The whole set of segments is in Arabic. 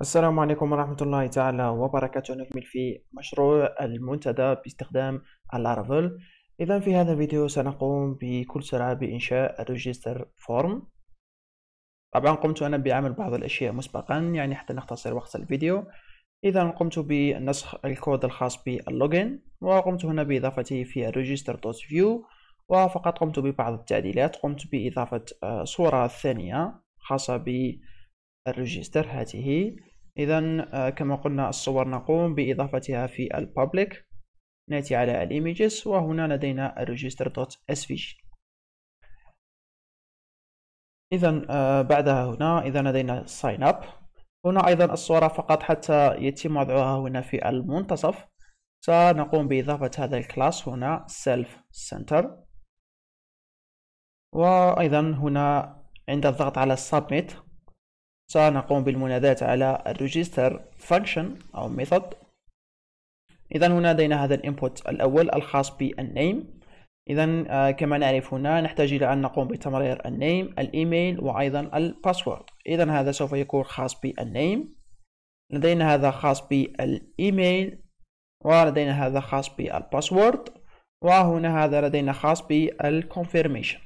السلام عليكم ورحمة الله تعالى وبركاته نكمل في مشروع المنتدى باستخدام اللارفل إذا في هذا الفيديو سنقوم بكل سرعة بإنشاء الريجستر فورم طبعا قمت أنا بعمل بعض الأشياء مسبقا يعني حتى نختصر وقت الفيديو إذا قمت بنسخ الكود الخاص باللوجين وقمت هنا بإضافته في الريجستر دوت فيو وفقط قمت ببعض التعديلات قمت بإضافة آه، صورة ثانية خاصة ب الريجستر هاته إذا آه، كما قلنا الصور نقوم بإضافتها في البابليك نأتي على الإيميجز وهنا لدينا الريجستر دوت اس في جي إذا آه، بعدها هنا إذا لدينا ساين اب هنا أيضا الصورة فقط حتى يتم وضعها هنا في المنتصف سنقوم بإضافة هذا الكلاس هنا سيلف سنتر وأيضا هنا عند الضغط على سبميت سنقوم بالمناداة على الريجستر function أو method إذا هنا لدينا هذا الانبوت الأول الخاص بالنيم إذا آه، كما نعرف هنا نحتاج إلى أن نقوم بتمرير النيم الإيميل وأيضا الباسورد إذا هذا سوف يكون خاص بالنيم لدينا هذا خاص بالإيميل ولدينا هذا خاص بالباسورد وهنا هذا لدينا خاص بالكونفيرميشن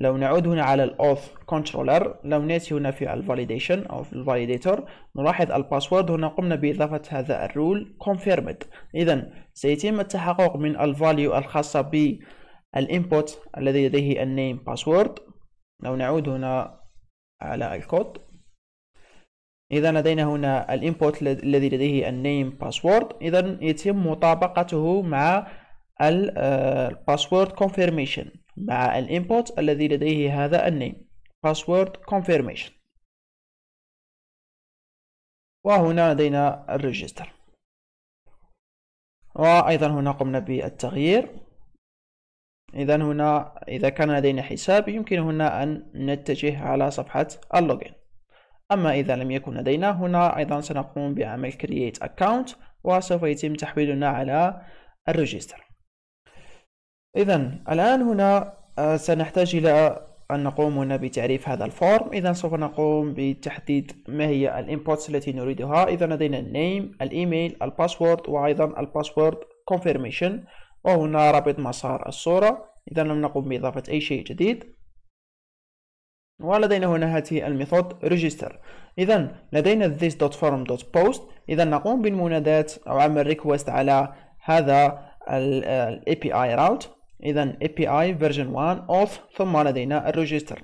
لو نعود هنا على الاوث كنترولر لو ناتي هنا في الفاليديشن او في الفاليديتور نلاحظ الباسورد هنا قمنا باضافه هذا الرول confirmed اذا سيتم التحقق من الفاليو الخاصه بالانبوت الذي لديه النيم باسورد لو نعود هنا على الكود اذا لدينا هنا الانبوت الذي لديه النيم باسورد اذا يتم مطابقته مع الباسورد آه، كونفيرميشن مع الانبوت الذي لديه هذا النيم password confirmation وهنا لدينا الريجستر وأيضا هنا قمنا بالتغيير إذا هنا إذا كان لدينا حساب يمكن هنا أن نتجه على صفحة اللوجين أما إذا لم يكن لدينا هنا أيضا سنقوم بعمل create account وسوف يتم تحويلنا على الريجستر إذا الآن هنا آه، سنحتاج إلى أن نقوم هنا بتعريف هذا الفورم إذا سوف نقوم بتحديد ما هي الانبوتس التي نريدها إذا لدينا النيم الإيميل الباسورد وأيضا الباسورد كونفيرميشن وهنا رابط مسار الصورة إذا لم نقم بإضافة أي شيء جديد ولدينا هنا هذه الميثود register إذا لدينا this.form.post إذا نقوم بالمناداة أو عمل request على هذا الـ API route إذا API version 1 of ثم لدينا الريجستر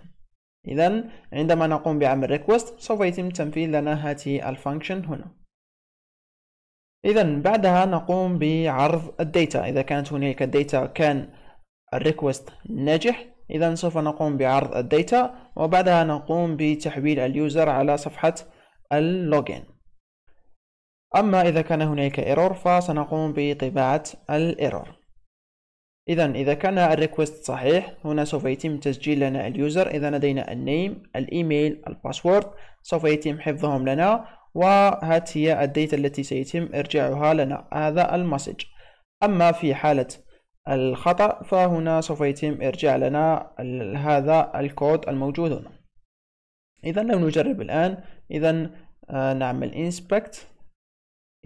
إذا عندما نقوم بعمل request سوف يتم تنفيذ لنا هذه الفانكشن هنا إذا بعدها نقوم بعرض الداتا إذا كانت هناك داتا كان الريكوست ناجح إذا سوف نقوم بعرض الداتا وبعدها نقوم بتحويل اليوزر على صفحة اللوجين أما إذا كان هناك إيرور فسنقوم بطباعة الإيرور إذا إذا كان الريكوست صحيح هنا سوف يتم تسجيل لنا اليوزر إذا لدينا النيم الإيميل الباسورد سوف يتم حفظهم لنا وهات هي الديتا التي سيتم إرجاعها لنا هذا المسج أما في حالة الخطأ فهنا سوف يتم إرجاع لنا هذا الكود الموجود هنا إذا لو نجرب الآن إذا آه، نعمل inspect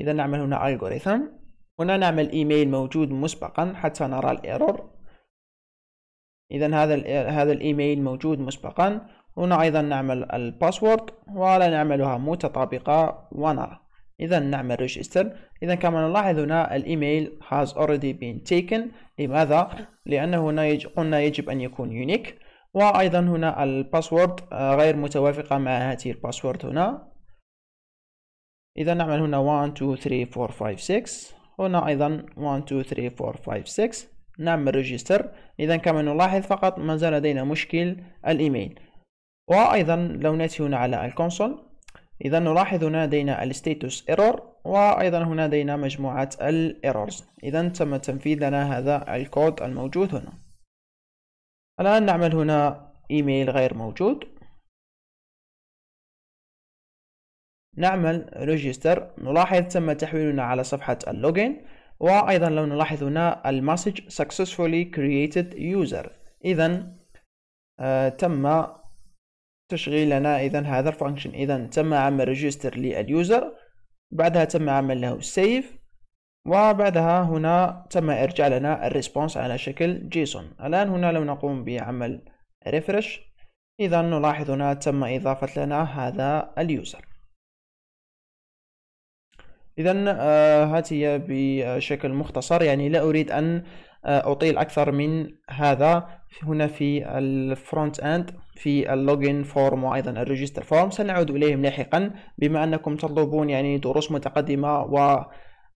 إذا نعمل هنا algorithm هنا نعمل ايميل موجود مسبقا حتى نرى الايرور اذا هذا هذا الايميل موجود مسبقا هنا ايضا نعمل الباسورد ولا نعملها متطابقة ونرى اذا نعمل ريجستر اذا كما نلاحظ هنا الايميل has already been taken لماذا لانه هنا يج... قلنا يجب ان يكون يونيك وايضا هنا الباسورد آه، غير متوافقة مع هذه الباسورد هنا اذا نعمل هنا 1 2 3 4 5 6 هنا أيضا 1 2 3 4 5 6 نعمل ريجستر إذا كما نلاحظ فقط ما زال لدينا مشكل الإيميل وأيضا لو نأتي هنا على الكونسول إذا نلاحظ هنا لدينا الستاتوس ايرور وأيضا هنا لدينا مجموعة الايرورز إذا تم تنفيذ لنا هذا الكود الموجود هنا الآن نعمل هنا ايميل غير موجود نعمل ريجستر نلاحظ تم تحويلنا على صفحة اللوجين وأيضا لو نلاحظ هنا المسج successfully created user إذا آه تم تشغيل لنا إذا هذا الفانكشن إذا تم عمل ريجستر لليوزر بعدها تم عمل له سيف وبعدها هنا تم إرجاع لنا الريسبونس على شكل جيسون الآن هنا لو نقوم بعمل ريفرش إذا نلاحظ هنا تم إضافة لنا هذا اليوزر اذا هذه هي بشكل مختصر يعني لا اريد ان آه، اطيل اكثر من هذا هنا في الفرونت اند في اللوجن فورم وايضا الريجستر فورم سنعود اليهم لاحقا بما انكم تطلبون يعني دروس متقدمه و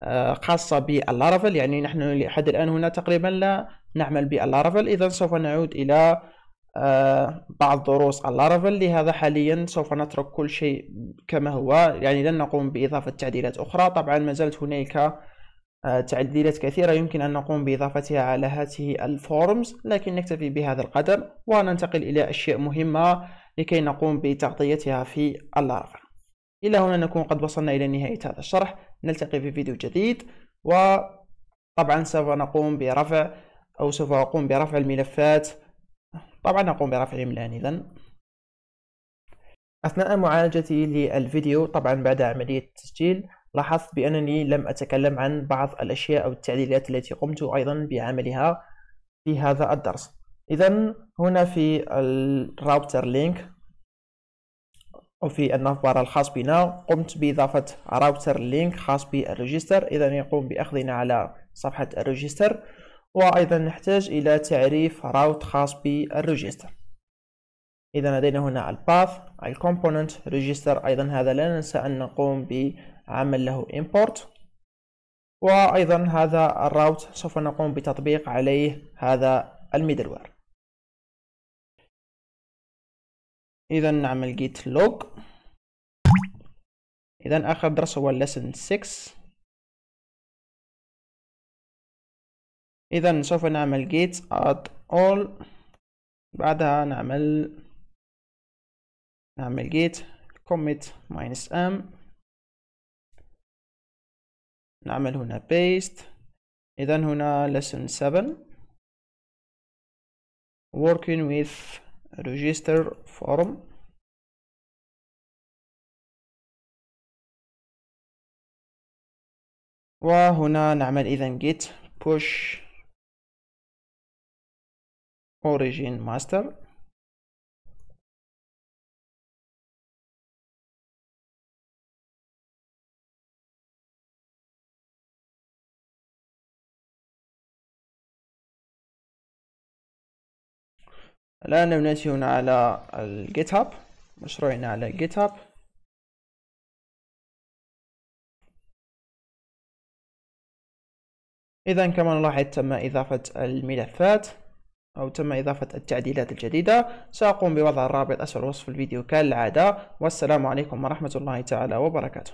آه، خاصة باللارافل يعني نحن لحد الآن هنا تقريبا لا نعمل باللارافل إذا سوف نعود إلى آه، بعض دروس على لارافيل لهذا حاليا سوف نترك كل شيء كما هو يعني لن نقوم بإضافة تعديلات أخرى طبعا ما زالت هناك آه، تعديلات كثيرة يمكن أن نقوم بإضافتها على هذه الفورمز لكن نكتفي بهذا القدر وننتقل إلى أشياء مهمة لكي نقوم بتغطيتها في اللارافيل إلى هنا نكون قد وصلنا إلى نهاية هذا الشرح نلتقي في فيديو جديد وطبعا سوف نقوم برفع أو سوف أقوم برفع الملفات طبعا نقوم برفع الآن إذا أثناء معالجتي للفيديو طبعا بعد عملية التسجيل لاحظت بأنني لم أتكلم عن بعض الأشياء أو التعديلات التي قمت أيضا بعملها في هذا الدرس إذا هنا في الراوتر لينك أو في النافبار الخاص بنا قمت بإضافة راوتر لينك خاص بالريجستر إذا يقوم بأخذنا على صفحة الريجستر وأيضا نحتاج إلى تعريف راوت خاص بالريجستر إذا لدينا هنا الباث الكومبوننت ريجستر أيضا هذا لا ننسى أن نقوم بعمل له import وأيضا هذا الراوت سوف نقوم بتطبيق عليه هذا الميدلوير إذا نعمل git log إذا آخر درس هو lesson 6 اذا سوف نعمل get add all بعدها نعمل نعمل get commit minus m نعمل هنا paste اذا هنا lesson 7 working with register form وهنا نعمل اذا get push origin master الآن بنأتي هنا على الجيت هاب مشروعنا على جيت هاب إذا كما نلاحظ تم إضافة الملفات أو تم إضافة التعديلات الجديدة سأقوم بوضع الرابط أسفل وصف الفيديو كالعادة والسلام عليكم ورحمة الله تعالى وبركاته